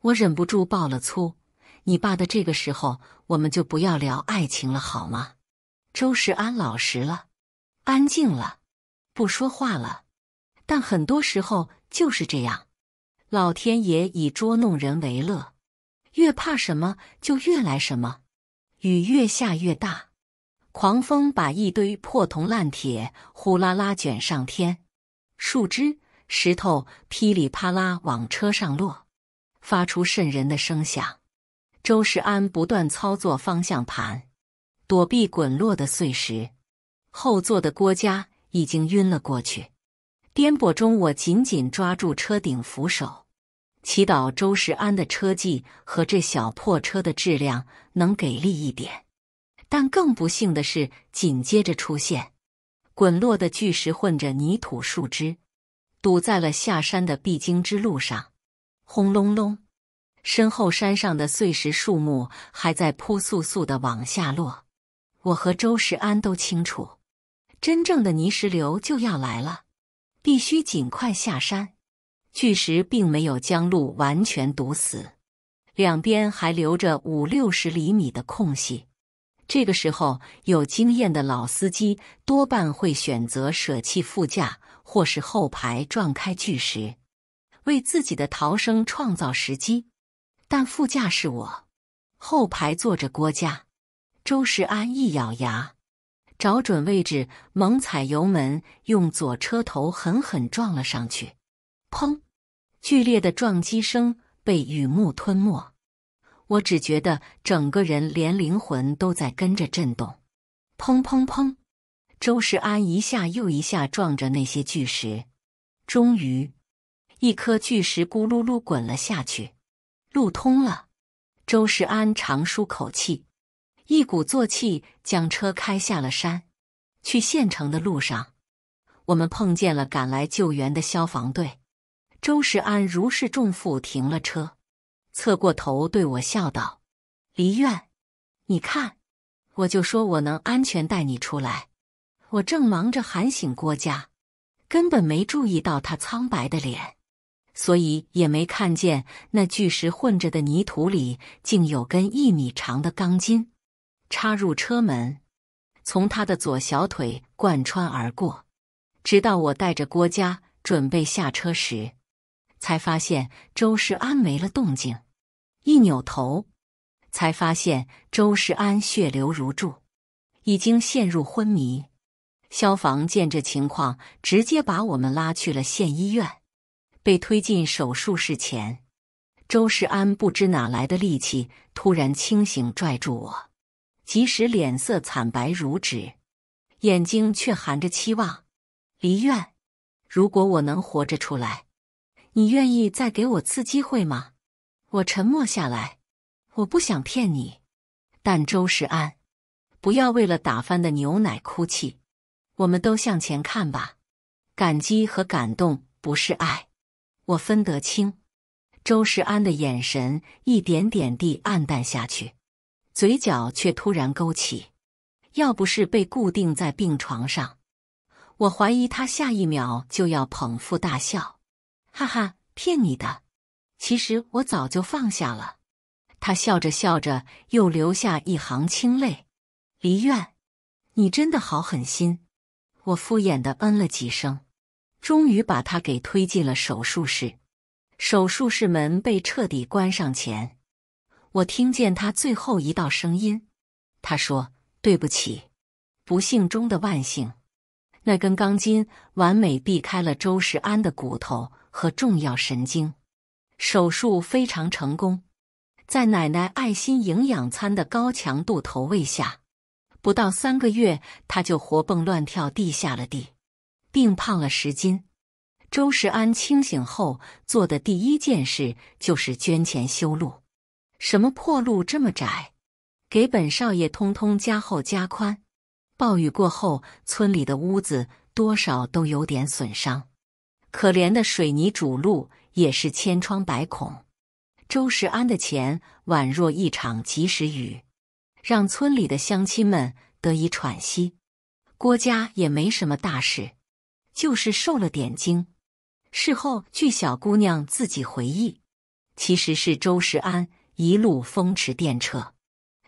我忍不住爆了粗。你爸的这个时候，我们就不要聊爱情了，好吗？周时安老实了，安静了，不说话了。但很多时候就是这样，老天爷以捉弄人为乐，越怕什么就越来什么。雨越下越大。狂风把一堆破铜烂铁呼啦啦卷上天，树枝、石头噼里啪啦往车上落，发出瘆人的声响。周世安不断操作方向盘，躲避滚落的碎石。后座的郭嘉已经晕了过去。颠簸中，我紧紧抓住车顶扶手，祈祷周世安的车技和这小破车的质量能给力一点。但更不幸的是，紧接着出现，滚落的巨石混着泥土、树枝，堵在了下山的必经之路上。轰隆隆，身后山上的碎石、树木还在扑簌簌的往下落。我和周石安都清楚，真正的泥石流就要来了，必须尽快下山。巨石并没有将路完全堵死，两边还留着五六十厘米的空隙。这个时候，有经验的老司机多半会选择舍弃副驾或是后排撞开巨石，为自己的逃生创造时机。但副驾是我，后排坐着郭嘉、周时安，一咬牙，找准位置，猛踩油门，用左车头狠狠撞了上去。砰！剧烈的撞击声被雨幕吞没。我只觉得整个人连灵魂都在跟着震动，砰砰砰！周世安一下又一下撞着那些巨石，终于，一颗巨石咕噜噜滚了下去，路通了。周世安长舒口气，一鼓作气将车开下了山。去县城的路上，我们碰见了赶来救援的消防队。周世安如释重负，停了车。侧过头对我笑道：“黎苑，你看，我就说我能安全带你出来。我正忙着喊醒郭嘉，根本没注意到他苍白的脸，所以也没看见那巨石混着的泥土里竟有根一米长的钢筋插入车门，从他的左小腿贯穿而过。直到我带着郭嘉准备下车时。”才发现周世安没了动静，一扭头，才发现周世安血流如注，已经陷入昏迷。消防见这情况，直接把我们拉去了县医院。被推进手术室前，周世安不知哪来的力气，突然清醒，拽住我，即使脸色惨白如纸，眼睛却含着期望。离院，如果我能活着出来。你愿意再给我次机会吗？我沉默下来，我不想骗你，但周时安，不要为了打翻的牛奶哭泣，我们都向前看吧。感激和感动不是爱，我分得清。周时安的眼神一点点地暗淡下去，嘴角却突然勾起。要不是被固定在病床上，我怀疑他下一秒就要捧腹大笑。哈哈，骗你的！其实我早就放下了。他笑着笑着，又流下一行清泪。黎院，你真的好狠心！我敷衍的嗯了几声，终于把他给推进了手术室。手术室门被彻底关上前，我听见他最后一道声音。他说：“对不起，不幸中的万幸，那根钢筋完美避开了周时安的骨头。”和重要神经，手术非常成功。在奶奶爱心营养餐的高强度投喂下，不到三个月，他就活蹦乱跳地下了地，病胖了十斤。周时安清醒后做的第一件事就是捐钱修路。什么破路这么窄？给本少爷通通加厚加宽。暴雨过后，村里的屋子多少都有点损伤。可怜的水泥主路也是千疮百孔，周时安的钱宛若一场及时雨，让村里的乡亲们得以喘息。郭家也没什么大事，就是受了点惊。事后据小姑娘自己回忆，其实是周时安一路风驰电掣，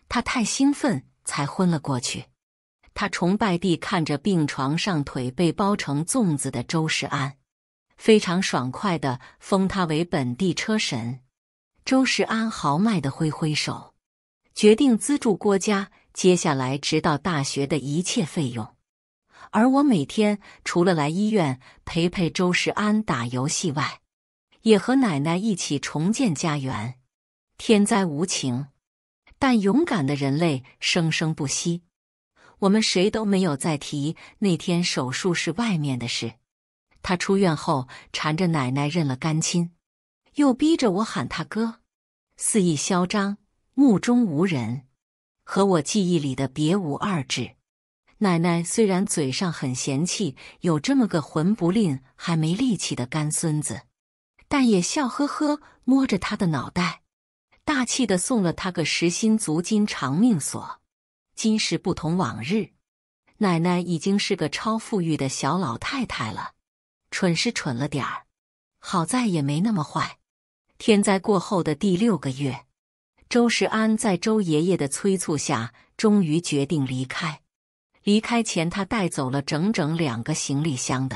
他太兴奋才昏了过去。他崇拜地看着病床上腿被包成粽子的周时安。非常爽快的封他为本地车神，周时安豪迈的挥挥手，决定资助郭家接下来直到大学的一切费用。而我每天除了来医院陪陪周时安打游戏外，也和奶奶一起重建家园。天灾无情，但勇敢的人类生生不息。我们谁都没有再提那天手术室外面的事。他出院后缠着奶奶认了干亲，又逼着我喊他哥，肆意嚣张，目中无人，和我记忆里的别无二致。奶奶虽然嘴上很嫌弃有这么个魂不吝、还没力气的干孙子，但也笑呵呵摸着他的脑袋，大气的送了他个实心足金长命锁。今时不同往日，奶奶已经是个超富裕的小老太太了。蠢是蠢了点儿，好在也没那么坏。天灾过后的第六个月，周时安在周爷爷的催促下，终于决定离开。离开前，他带走了整整两个行李箱的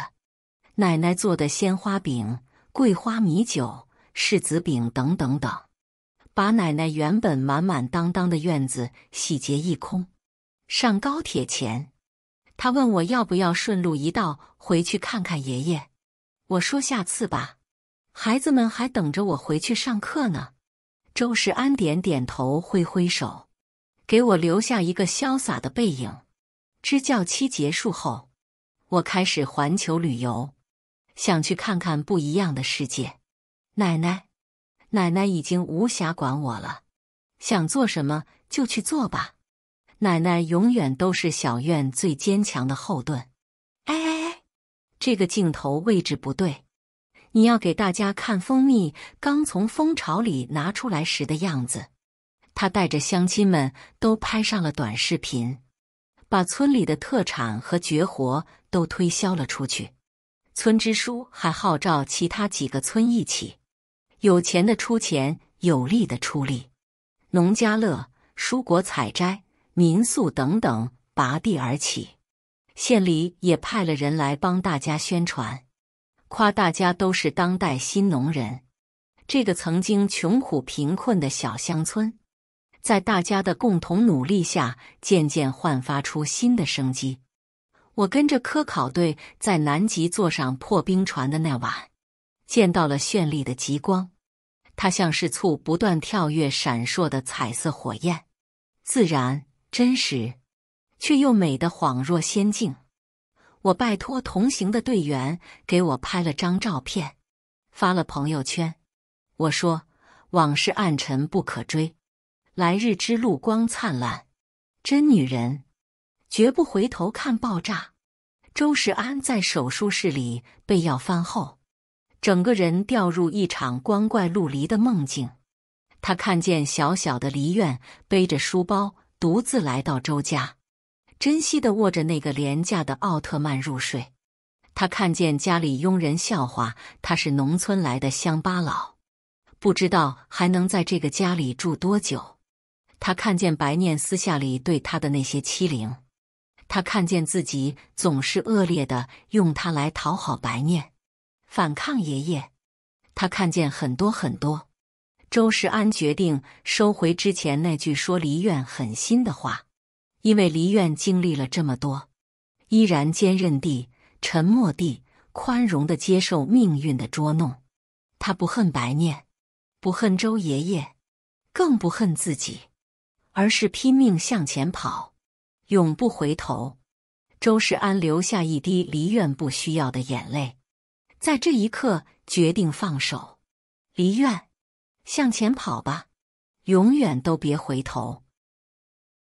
奶奶做的鲜花饼、桂花米酒、柿子饼等等等，把奶奶原本满满当当的院子洗劫一空。上高铁前。他问我要不要顺路一道回去看看爷爷，我说下次吧，孩子们还等着我回去上课呢。周世安点点头，挥挥手，给我留下一个潇洒的背影。支教期结束后，我开始环球旅游，想去看看不一样的世界。奶奶，奶奶已经无暇管我了，想做什么就去做吧。奶奶永远都是小院最坚强的后盾。哎哎哎，这个镜头位置不对，你要给大家看蜂蜜刚从蜂巢里拿出来时的样子。他带着乡亲们都拍上了短视频，把村里的特产和绝活都推销了出去。村支书还号召其他几个村一起，有钱的出钱，有力的出力，农家乐、蔬果采摘。民宿等等拔地而起，县里也派了人来帮大家宣传，夸大家都是当代新农人。这个曾经穷苦贫困的小乡村，在大家的共同努力下，渐渐焕发出新的生机。我跟着科考队在南极坐上破冰船的那晚，见到了绚丽的极光，它像是簇不断跳跃闪烁的彩色火焰，自然。真实，却又美得恍若仙境。我拜托同行的队员给我拍了张照片，发了朋友圈。我说：“往事暗沉不可追，来日之路光灿烂。”真女人绝不回头看爆炸。周世安在手术室里被药翻后，整个人掉入一场光怪陆离的梦境。他看见小小的梨苑背着书包。独自来到周家，珍惜的握着那个廉价的奥特曼入睡。他看见家里佣人笑话他是农村来的乡巴佬，不知道还能在这个家里住多久。他看见白念私下里对他的那些欺凌，他看见自己总是恶劣的用他来讨好白念，反抗爷爷。他看见很多很多。周世安决定收回之前那句说黎苑狠心的话，因为黎苑经历了这么多，依然坚韧地、沉默地、宽容地接受命运的捉弄。他不恨白念，不恨周爷爷，更不恨自己，而是拼命向前跑，永不回头。周世安留下一滴黎苑不需要的眼泪，在这一刻决定放手。黎苑。向前跑吧，永远都别回头。